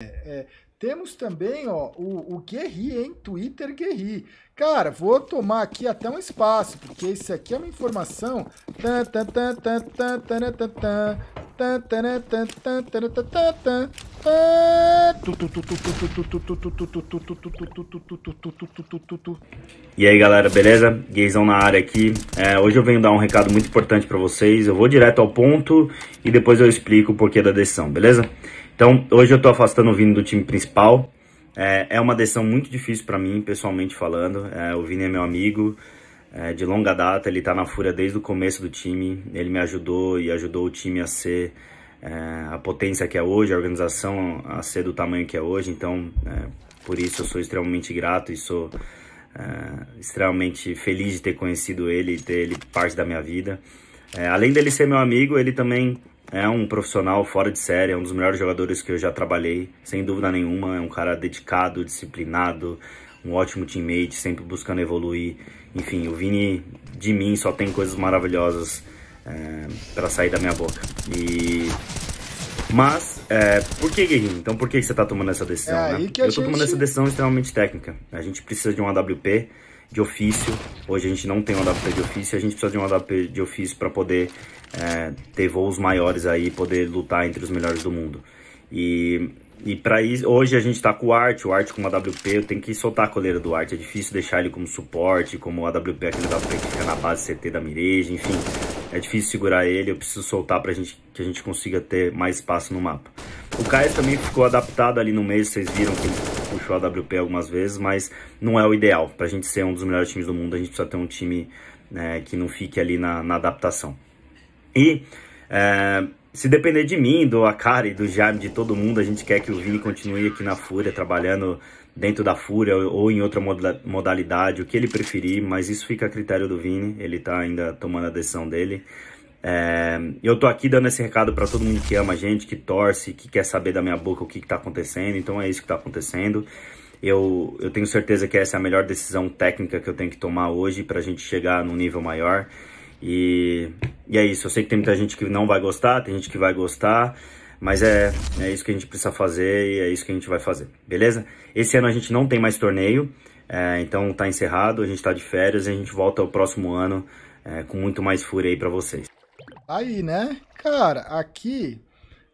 É, temos também ó, o, o Guerri, hein? Twitter Guerri. Cara, vou tomar aqui até um espaço, porque isso aqui é uma informação. E aí galera, beleza? Gaysão na área aqui. É, hoje eu venho dar um recado muito importante para vocês. Eu vou direto ao ponto e depois eu explico o porquê da decisão, beleza? Então, hoje eu estou afastando o Vini do time principal. É, é uma decisão muito difícil para mim, pessoalmente falando. É, o Vini é meu amigo é, de longa data, ele está na Fúria desde o começo do time. Ele me ajudou e ajudou o time a ser é, a potência que é hoje, a organização a ser do tamanho que é hoje. Então, é, por isso eu sou extremamente grato e sou é, extremamente feliz de ter conhecido ele e ter ele parte da minha vida. além dele ser meu amigo, ele também é um profissional fora de série, é um dos melhores jogadores que eu já trabalhei, sem dúvida nenhuma. É um cara dedicado, disciplinado, um ótimo teammate, sempre buscando evoluir. Enfim, o Vini, de mim, só tem coisas maravilhosas é, para sair da minha boca. E mas, é, por que, Guerrinho? Então, por que você está tomando essa decisão? É né? Eu estou gente... tomando essa decisão extremamente técnica. A gente precisa de um AWP, de ofício. Hoje a gente não tem um adaptador de ofício, a gente precisa de um adaptador de ofício para poder é, ter voos maiores aí, poder lutar entre os melhores do mundo. E, e para isso, hoje a gente está com o Art, o Art com uma AWP, eu tenho que soltar a coleira do Art, é difícil deixar ele como suporte, como o AWP, aquele AWP que fica na base CT da Mireja, enfim, é difícil segurar ele, eu preciso soltar para gente, que a gente consiga ter mais espaço no mapa. O Caio também ficou adaptado ali no meio, vocês viram que ele puxou a WP algumas vezes, mas não é o ideal. Para a gente ser um dos melhores times do mundo, a gente precisa ter um time né, que não fique ali na, na adaptação. E é, se depender de mim, do Akari, do Jaime, de todo mundo, a gente quer que o Vini continue aqui na Fúria, trabalhando dentro da Fúria ou em outra modalidade, o que ele preferir, mas isso fica a critério do Vini, ele está ainda tomando a decisão dele. É, eu tô aqui dando esse recado para todo mundo que ama a gente, que torce, que quer saber da minha boca o que, que tá acontecendo. Então é isso que tá acontecendo. Eu, eu tenho certeza que essa é a melhor decisão técnica que eu tenho que tomar hoje pra gente chegar num nível maior. E, e é isso. Eu sei que tem muita gente que não vai gostar, tem gente que vai gostar. Mas é, é isso que a gente precisa fazer e é isso que a gente vai fazer, beleza? Esse ano a gente não tem mais torneio, é, então tá encerrado, a gente tá de férias e a gente volta o próximo ano é, com muito mais fúria aí pra vocês. Aí, né? Cara, aqui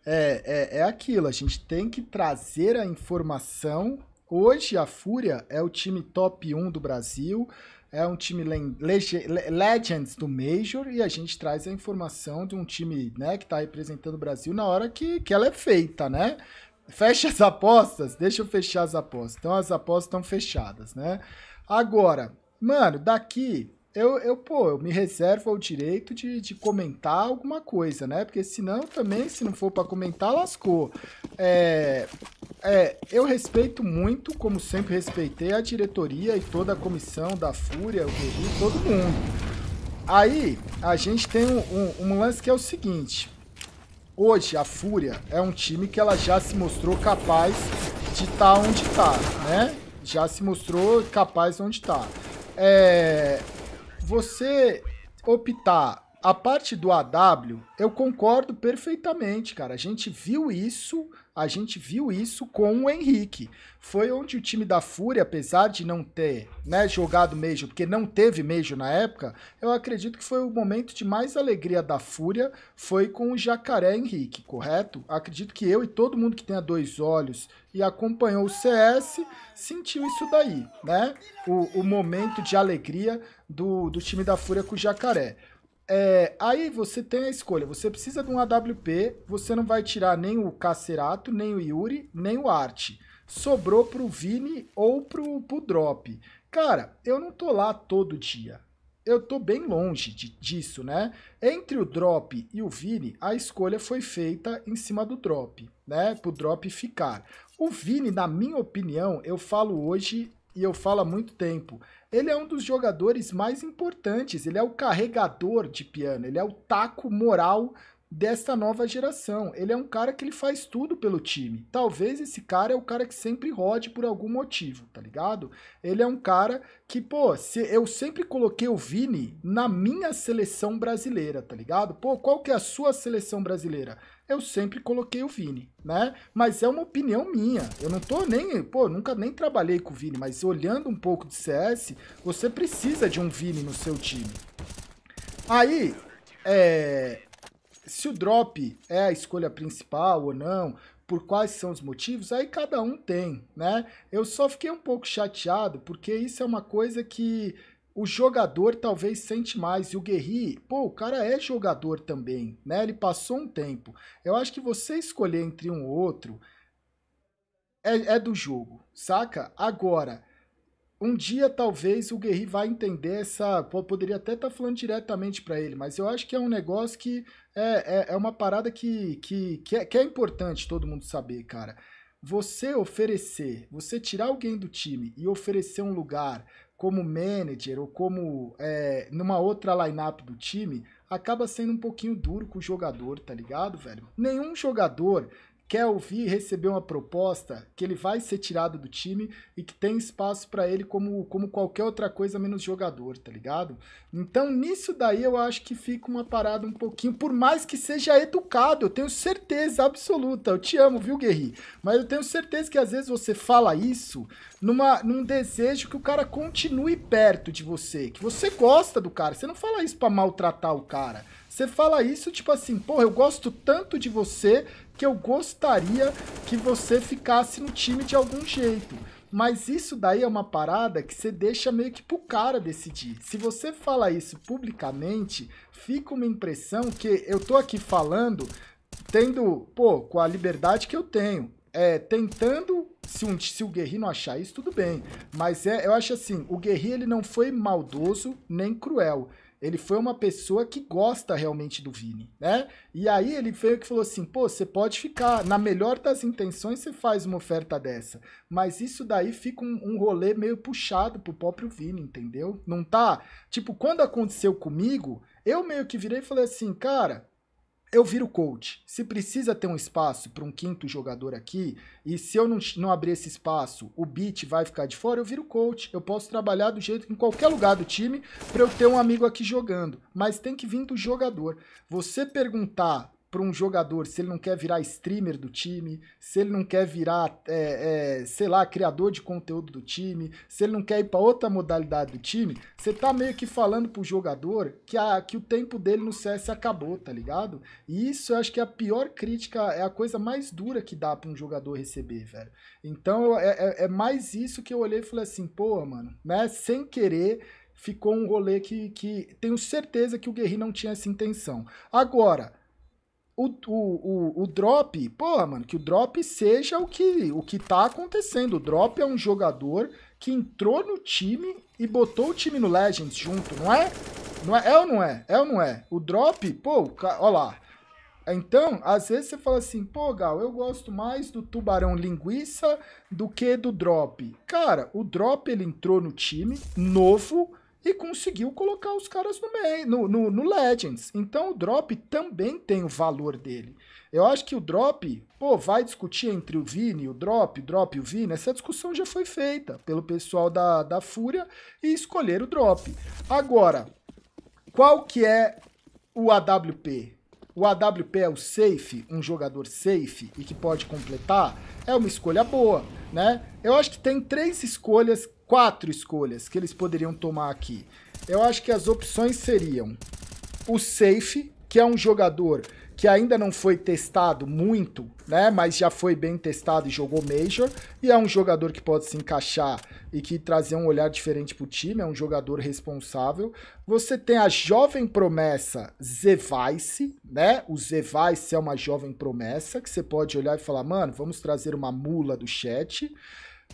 é, é, é aquilo. A gente tem que trazer a informação. Hoje a Fúria é o time top 1 do Brasil. É um time Legends do Major e a gente traz a informação de um time né, que está representando o Brasil na hora que, que ela é feita, né? Fecha as apostas, deixa eu fechar as apostas. Então as apostas estão fechadas, né? Agora, mano, daqui eu, eu, pô, eu me reservo ao direito de, de comentar alguma coisa, né? Porque senão também, se não for para comentar, lascou. É, é, eu respeito muito, como sempre respeitei, a diretoria e toda a comissão da Fúria, o Guerri, todo mundo. Aí, a gente tem um, um, um lance que é o seguinte. Hoje, a Fúria é um time que ela já se mostrou capaz de estar tá onde está, né? Já se mostrou capaz onde está. É, você optar a parte do AW, eu concordo perfeitamente, cara. A gente viu isso, a gente viu isso com o Henrique. Foi onde o time da Fúria, apesar de não ter né, jogado mesmo, porque não teve mesmo na época, eu acredito que foi o momento de mais alegria da Fúria, foi com o Jacaré Henrique, correto? Acredito que eu e todo mundo que tenha dois olhos e acompanhou o CS sentiu isso daí, né? O, o momento de alegria do, do time da Fúria com o Jacaré. É, aí você tem a escolha. Você precisa de um AWP, você não vai tirar nem o Cacerato, nem o Yuri, nem o Art Sobrou pro Vini ou pro, pro Drop. Cara, eu não tô lá todo dia. Eu tô bem longe de, disso, né? Entre o Drop e o Vini, a escolha foi feita em cima do Drop, né? Pro Drop ficar. O Vini, na minha opinião, eu falo hoje e eu falo há muito tempo, ele é um dos jogadores mais importantes, ele é o carregador de piano, ele é o taco moral desta nova geração. Ele é um cara que ele faz tudo pelo time. Talvez esse cara é o cara que sempre rode por algum motivo, tá ligado? Ele é um cara que, pô, se eu sempre coloquei o Vini na minha seleção brasileira, tá ligado? Pô, qual que é a sua seleção brasileira? eu sempre coloquei o Vini, né? Mas é uma opinião minha. Eu não tô nem, pô, nunca nem trabalhei com o Vini, mas olhando um pouco de CS, você precisa de um Vini no seu time. Aí, é, se o drop é a escolha principal ou não, por quais são os motivos, aí cada um tem, né? Eu só fiquei um pouco chateado porque isso é uma coisa que o jogador talvez sente mais. E o Guerri, pô, o cara é jogador também, né? Ele passou um tempo. Eu acho que você escolher entre um ou outro é, é do jogo, saca? Agora, um dia talvez o Guerri vai entender essa. Pô, poderia até estar tá falando diretamente para ele, mas eu acho que é um negócio que é, é, é uma parada que, que, que é, que é importante todo mundo saber, cara. Você oferecer, você tirar alguém do time e oferecer um lugar como manager ou como é, numa outra lineup do time, acaba sendo um pouquinho duro com o jogador, tá ligado, velho? Nenhum jogador quer ouvir e receber uma proposta que ele vai ser tirado do time e que tem espaço para ele como, como qualquer outra coisa menos jogador, tá ligado? Então nisso daí eu acho que fica uma parada um pouquinho, por mais que seja educado, eu tenho certeza absoluta. Eu te amo, viu, Guerri? Mas eu tenho certeza que às vezes você fala isso numa, num desejo que o cara continue perto de você, que você gosta do cara. Você não fala isso para maltratar o cara. Você fala isso tipo assim, porra, eu gosto tanto de você que eu gostaria que você ficasse no time de algum jeito. Mas isso daí é uma parada que você deixa meio que pro cara decidir. Se você fala isso publicamente, fica uma impressão que eu tô aqui falando, tendo, pô, com a liberdade que eu tenho, é, tentando, se, um, se o Guerri não achar isso, tudo bem. Mas é, eu acho assim, o Guerri ele não foi maldoso nem cruel. Ele foi uma pessoa que gosta realmente do Vini, né? E aí ele veio que falou assim: pô, você pode ficar, na melhor das intenções, você faz uma oferta dessa. Mas isso daí fica um, um rolê meio puxado pro próprio Vini, entendeu? Não tá? Tipo, quando aconteceu comigo, eu meio que virei e falei assim, cara, eu viro coach. Se precisa ter um espaço para um quinto jogador aqui, e se eu não, não abrir esse espaço, o beat vai ficar de fora, eu viro coach. Eu posso trabalhar do jeito em qualquer lugar do time para eu ter um amigo aqui jogando. Mas tem que vir do jogador. Você perguntar para um jogador se ele não quer virar streamer do time, se ele não quer virar, é, é, sei lá, criador de conteúdo do time, se ele não quer ir para outra modalidade do time, você tá meio que falando pro jogador que, a, que o tempo dele no CS acabou, tá ligado? E isso eu acho que é a pior crítica, é a coisa mais dura que dá para um jogador receber, velho. Então é, é, é mais isso que eu olhei e falei assim, pô, mano, né? Sem querer ficou um rolê que, que tenho certeza que o Guerri não tinha essa intenção. Agora, o, o, o, o drop, porra, mano, que o drop seja o que, o que tá acontecendo. O drop é um jogador que entrou no time e botou o time no Legends junto, não é? Não é, é ou não é? É ou não é? O drop, pô, ó lá. Então, às vezes você fala assim, pô, Gal, eu gosto mais do tubarão linguiça do que do drop. Cara, o drop ele entrou no time novo, e conseguiu colocar os caras no no, no, no, Legends. Então o drop também tem o valor dele. Eu acho que o drop, pô, vai discutir entre o Vini, o drop, o drop e o Vini. Essa discussão já foi feita pelo pessoal da, da Fúria e escolher o drop. Agora, qual que é o AWP? O AWP é o safe, um jogador safe e que pode completar, é uma escolha boa, né? Eu acho que tem três escolhas quatro escolhas que eles poderiam tomar aqui. Eu acho que as opções seriam o safe, que é um jogador que ainda não foi testado muito, né? Mas já foi bem testado e jogou Major. E é um jogador que pode se encaixar e que trazer um olhar diferente para o time. É um jogador responsável. Você tem a jovem promessa Zevice, né? O Zevice é uma jovem promessa que você pode olhar e falar, mano, vamos trazer uma mula do chat.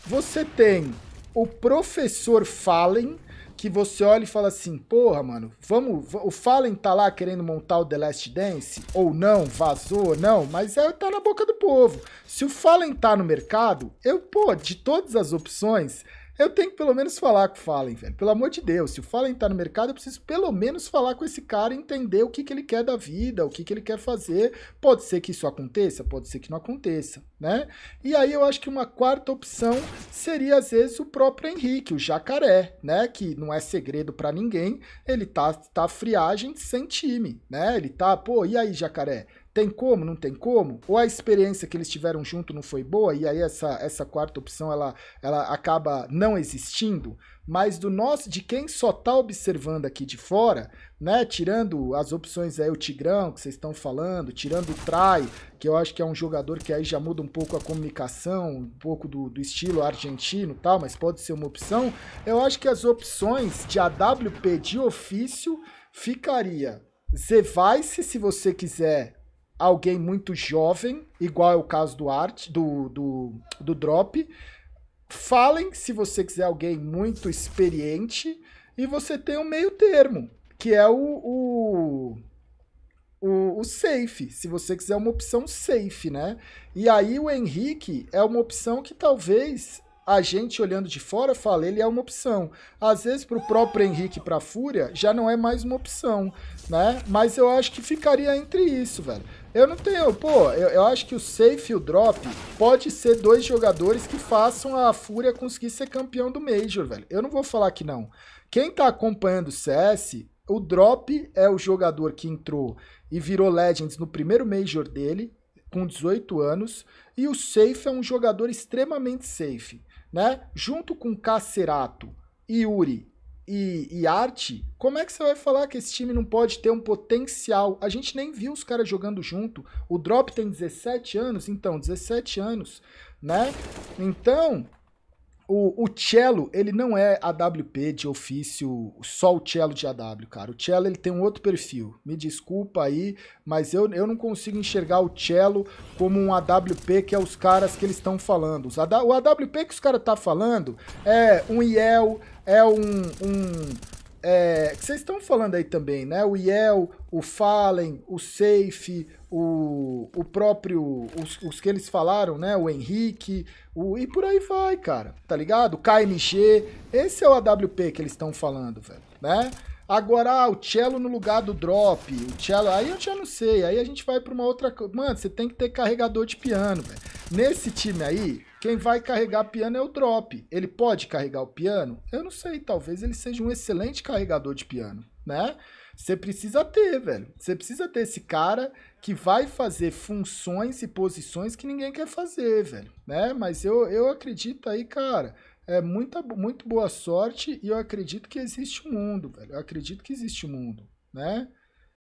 Você tem o professor Fallen, que você olha e fala assim, porra, mano, vamos. O Fallen tá lá querendo montar o The Last Dance? Ou não, vazou, não, mas é, tá na boca do povo. Se o Fallen tá no mercado, eu, pô, de todas as opções, eu tenho que pelo menos falar com o Fallen, velho. Pelo amor de Deus, se o Fallen tá no mercado, eu preciso pelo menos falar com esse cara e entender o que, que ele quer da vida, o que, que ele quer fazer. Pode ser que isso aconteça, pode ser que não aconteça né? E aí eu acho que uma quarta opção seria às vezes o próprio Henrique, o jacaré, né? Que não é segredo para ninguém, ele tá tá friagem sem time, né? Ele tá, pô, e aí jacaré? Tem como? Não tem como? Ou a experiência que eles tiveram junto não foi boa e aí essa essa quarta opção ela ela acaba não existindo? mas do nosso, de quem só tá observando aqui de fora, né? Tirando as opções aí, o Tigrão, que vocês estão falando, tirando o Trai, que eu acho que é um jogador que aí já muda um pouco a comunicação, um pouco do, do estilo argentino tal, mas pode ser uma opção. Eu acho que as opções de AWP de ofício ficaria Zevice, se você quiser alguém muito jovem, igual é o caso do Art, do, do, do Drop. Falem se você quiser alguém muito experiente e você tem um meio termo, que é o, o, o, o safe, se você quiser uma opção safe, né? E aí o Henrique é uma opção que talvez a gente olhando de fora fala, ele é uma opção. Às vezes, para o próprio Henrique para Fúria, já não é mais uma opção, né? Mas eu acho que ficaria entre isso, velho. Eu não tenho, pô, eu, eu, acho que o safe e o drop pode ser dois jogadores que façam a Fúria conseguir ser campeão do Major, velho. Eu não vou falar que não. Quem tá acompanhando o CS, o drop é o jogador que entrou e virou Legends no primeiro Major dele, com 18 anos, e o safe é um jogador extremamente safe, né? Junto com Cacerato, Yuri e, e, arte, como é que você vai falar que esse time não pode ter um potencial? A gente nem viu os caras jogando junto. O Drop tem 17 anos, então, 17 anos, né? Então, o, o cello, ele não é AWP de ofício, só o cello de AW, cara. O cello, ele tem um outro perfil. Me desculpa aí, mas eu, eu não consigo enxergar o cello como um AWP que é os caras que eles estão falando. Os, o AWP que os caras estão tá falando é um Yel é um. um é, que vocês estão falando aí também, né? O Yel, o Fallen, o Safe, o, o próprio. Os, os, que eles falaram, né? O Henrique, o, e por aí vai, cara, tá ligado? O KMG. Esse é o AWP que eles estão falando, velho, né? Agora, ah, o cello no lugar do drop, o cello, aí eu já não sei, aí a gente vai para uma outra, mano, você tem que ter carregador de piano, velho. Nesse time aí, quem vai carregar piano é o drop. Ele pode carregar o piano? Eu não sei, talvez ele seja um excelente carregador de piano, né? Você precisa ter, velho. Você precisa ter esse cara que vai fazer funções e posições que ninguém quer fazer, velho, né? Mas eu, eu acredito aí, cara, é muita, muito boa sorte e eu acredito que existe um mundo, velho. Eu acredito que existe um mundo, né?